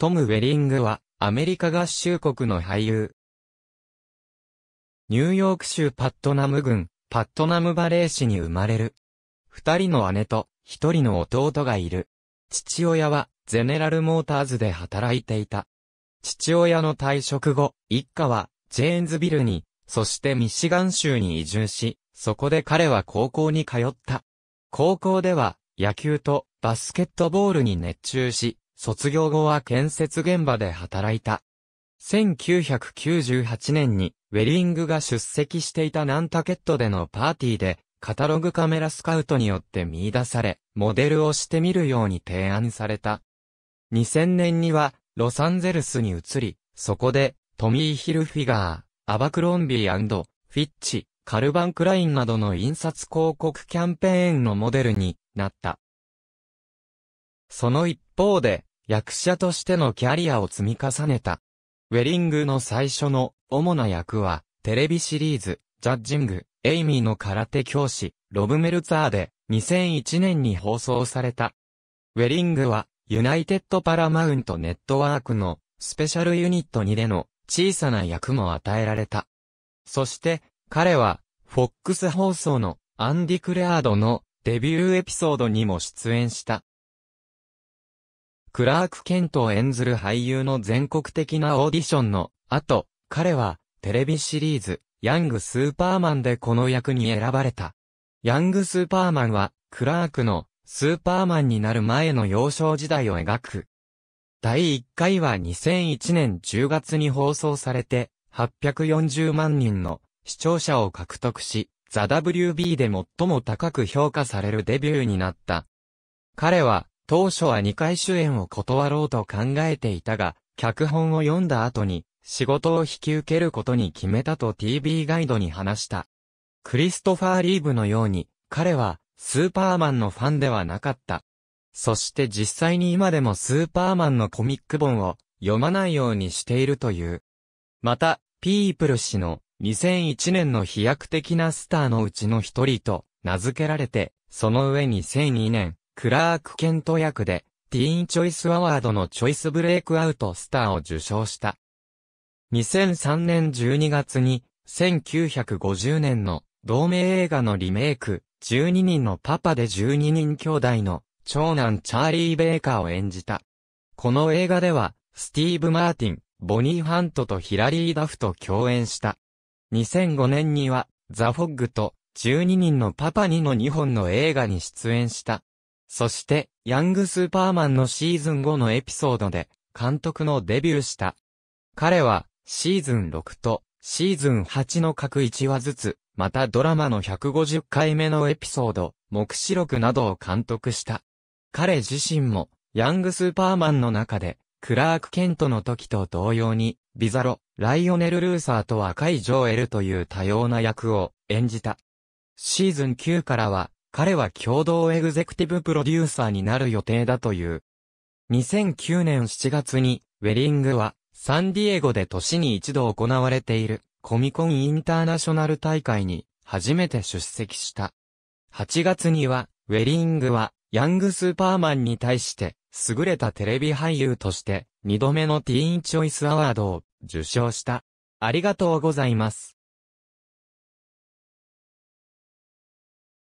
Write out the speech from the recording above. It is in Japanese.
トム・ウェリングは、アメリカ合衆国の俳優。ニューヨーク州パットナム郡、パットナムバレー市に生まれる。二人の姉と、一人の弟がいる。父親は、ゼネラルモーターズで働いていた。父親の退職後、一家は、ジェーンズビルに、そしてミシガン州に移住し、そこで彼は高校に通った。高校では、野球とバスケットボールに熱中し、卒業後は建設現場で働いた。1998年に、ウェリングが出席していたナンタケットでのパーティーで、カタログカメラスカウトによって見出され、モデルをしてみるように提案された。2000年には、ロサンゼルスに移り、そこで、トミー・ヒルフィガー、アバクロンビーフィッチ、カルバン・クラインなどの印刷広告キャンペーンのモデルになった。その一方で、役者としてのキャリアを積み重ねた。ウェリングの最初の主な役は、テレビシリーズ、ジャッジング、エイミーの空手教師、ロブ・メルツァーで、2001年に放送された。ウェリングは、ユナイテッド・パラマウント・ネットワークの、スペシャルユニット2での、小さな役も与えられた。そして、彼は、フォックス放送の、アンディ・クレアードの、デビューエピソードにも出演した。クラーク・ケントを演ずる俳優の全国的なオーディションの後、彼はテレビシリーズ、ヤング・スーパーマンでこの役に選ばれた。ヤング・スーパーマンは、クラークのスーパーマンになる前の幼少時代を描く。第1回は2001年10月に放送されて、840万人の視聴者を獲得し、ザ・ WB で最も高く評価されるデビューになった。彼は、当初は2回主演を断ろうと考えていたが、脚本を読んだ後に、仕事を引き受けることに決めたと TV ガイドに話した。クリストファー・リーブのように、彼は、スーパーマンのファンではなかった。そして実際に今でもスーパーマンのコミック本を読まないようにしているという。また、ピープル氏の2001年の飛躍的なスターのうちの一人と名付けられて、その上に2002年、クラーク・ケント役で、ティーン・チョイス・アワードのチョイス・ブレイクアウト・スターを受賞した。2003年12月に、1950年の同名映画のリメイク、12人のパパで12人兄弟の長男チャーリー・ベイカーを演じた。この映画では、スティーブ・マーティン、ボニー・ハントとヒラリー・ダフと共演した。2005年には、ザ・フォッグと12人のパパにの2本の映画に出演した。そして、ヤングスーパーマンのシーズン5のエピソードで、監督のデビューした。彼は、シーズン6と、シーズン8の各1話ずつ、またドラマの150回目のエピソード、目視録などを監督した。彼自身も、ヤングスーパーマンの中で、クラーク・ケントの時と同様に、ビザロ、ライオネル・ルーサーと若いジョーエルという多様な役を演じた。シーズン9からは、彼は共同エグゼクティブプロデューサーになる予定だという。2009年7月に、ウェリングは、サンディエゴで年に一度行われている、コミコンインターナショナル大会に、初めて出席した。8月には、ウェリングは、ヤングスーパーマンに対して、優れたテレビ俳優として、2度目のティーンチョイスアワードを受賞した。ありがとうございます。